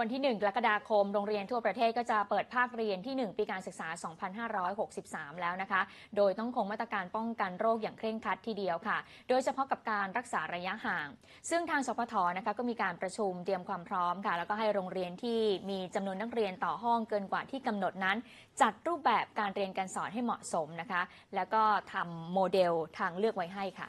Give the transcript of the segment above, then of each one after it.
วันที่1กรกฎาคม โรงเรียนทั่วประเทศก็จะเปิดภาคเรียนที่ 1ปีการศึกษา 2563 แล้วนะคะ โดยต้องคงมาตรการป้องกันโรคอย่างเคร่งครัดทีเดียวค่ะ โดยเฉพาะกับการรักษาระยะห่าง ซึ่งทางสพทนะคะก็มีการประชุมเตรียมความพร้อมค่ะ แล้วก็ให้โรงเรียนที่มีจำนวนนักเรียนต่อห้องเกินกว่าที่กำหนดนั้น จัดรูปแบบการเรียนการสอนให้เหมาะสมนะคะ แล้วก็ทำโมเดลทางเลือกไว้ให้ค่ะ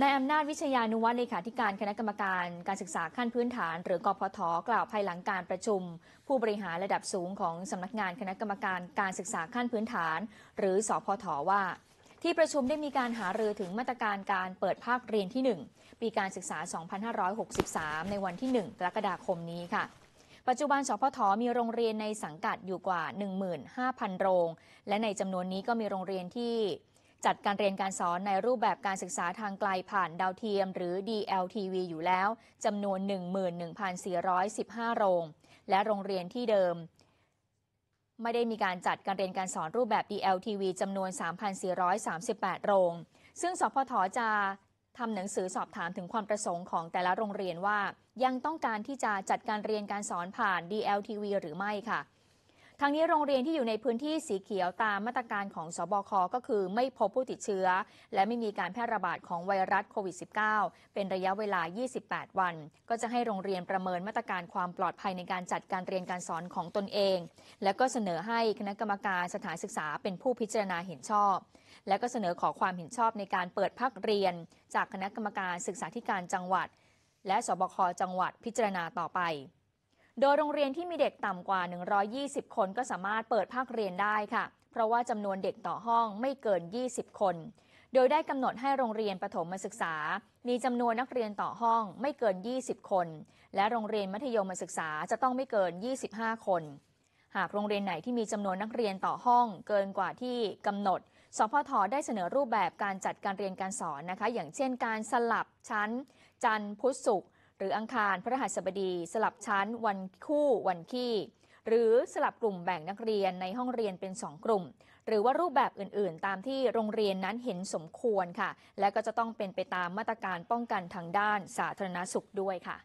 นายอำนาจวิชยานุวัฒน์เลขาธิการคณะกรรมการการศึกษาขั้นพื้นฐาน หรือกพทกล่าวภายหลังการประชุม ผู้บริหารระดับสูงของสำนักงานคณะกรรมการการศึกษาขั้นพื้นฐาน หรือสอพทว่า ที่ประชุมได้มีการหารือถึงมาตรการการเปิดภาคเรียนที่ 1 ปีการศึกษา 2563 ในวันที่1กรกฎาคมนี้ค่ะปัจจุบันสพทมีโรงเรียนในสังกัดอยู่กว่า 15,000 โรง และในจำนวนนี้ก็มีโรงเรียนที่จัดการเรียนการสอนในรูปแบบการศึกษาทางไกลผ่านดาวเทียมหรือ DLTV อยู่แล้วจำนวน 11,415 โรง และโรงเรียนที่เดิม ไม่ได้มีการจัดการเรียนการสอนรูปแบบ DLTV จำนวน 3,438 โรง ซึ่งสพทจะทำหนังสือสอบถามถึงความประสงค์ของแต่ละโรงเรียนว่า ยังต้องการที่จะจัดการเรียนการสอนผ่าน DLTV หรือไม่ค่ะทางนี้โรงเรียนที่อยู่ในพื้นที่สีเขียวตามมาตรการของสบค ก็คือ ไม่พบผู้ติดเชื้อ และไม่มีการแพร่ระบาดของไวรัสโควิด -19 เป็นระยะเวลา 28 วัน ก็จะให้โรงเรียนประเมินมาตรการความปลอดภัยในการจัดการเรียนการสอนของตนเอง และก็เสนอให้คณะกรรมการสถานศึกษาเป็นผู้พิจารณาเห็นชอบ และก็เสนอขอความเห็นชอบในการเปิดภาคเรียน จากคณะกรรมการศึกษาธิการจังหวัด และสบคจังหวัดพิจารณาต่อไปโดยโรงเรียนที่มีเด็กต่ำกว่า 120 คนก็สามารถเปิดภาคเรียนได้ค่ะ เพราะว่าจำนวนเด็กต่อห้องไม่เกิน 20 คน โดยได้กำหนดให้โรงเรียนประถมศึกษา มีจำนวนนักเรียนต่อห้องไม่เกิน 20 คน และโรงเรียนมัธยมศึกษาจะต้องไม่เกิน 25 คน หากโรงเรียนไหนที่มีจำนวนนักเรียนต่อห้องเกินกว่าที่กำหนด สพทได้เสนอรูปแบบการจัดการเรียนการสอนนะคะ อย่างเช่นการสลับชั้น จันทร์พุธศุกร์หรืออังคารพระรหัสบดี สลับชั้นวันคู่วันขี้หรือสลับกลุ่มแบ่งนักเรียนในห้องเรียนเป็น 2 กลุ่ม หรือว่ารูปแบบอื่นๆ ตามที่โรงเรียนนั้นเห็นสมควรค่ะ และก็จะต้องเป็นไปตามมาตรการป้องกันทางด้านสาธารณสุขด้วยค่ะ